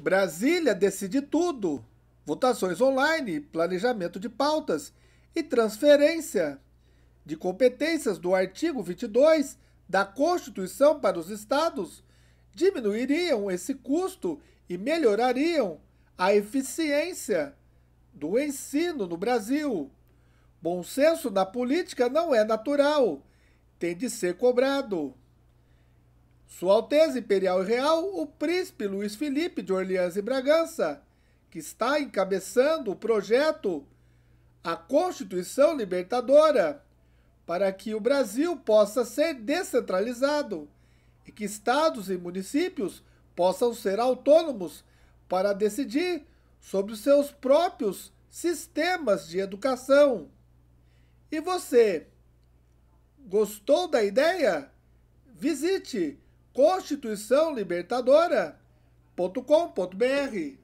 Brasília decide tudo: votações online, planejamento de pautas e transferência de competências do artigo 22 da Constituição para os estados diminuiriam esse custo e melhorariam a eficiência do ensino no Brasil. Bom senso na política não é natural, tem de ser cobrado. Sua Alteza Imperial e Real, o príncipe Luiz Felipe de Orleans e Bragança, que está encabeçando o projeto A Constituição Libertadora, para que o Brasil possa ser descentralizado e que estados e municípios possam ser autônomos para decidir sobre os seus próprios sistemas de educação. E você, gostou da ideia? Visite constituiçãolibertadora.com.br.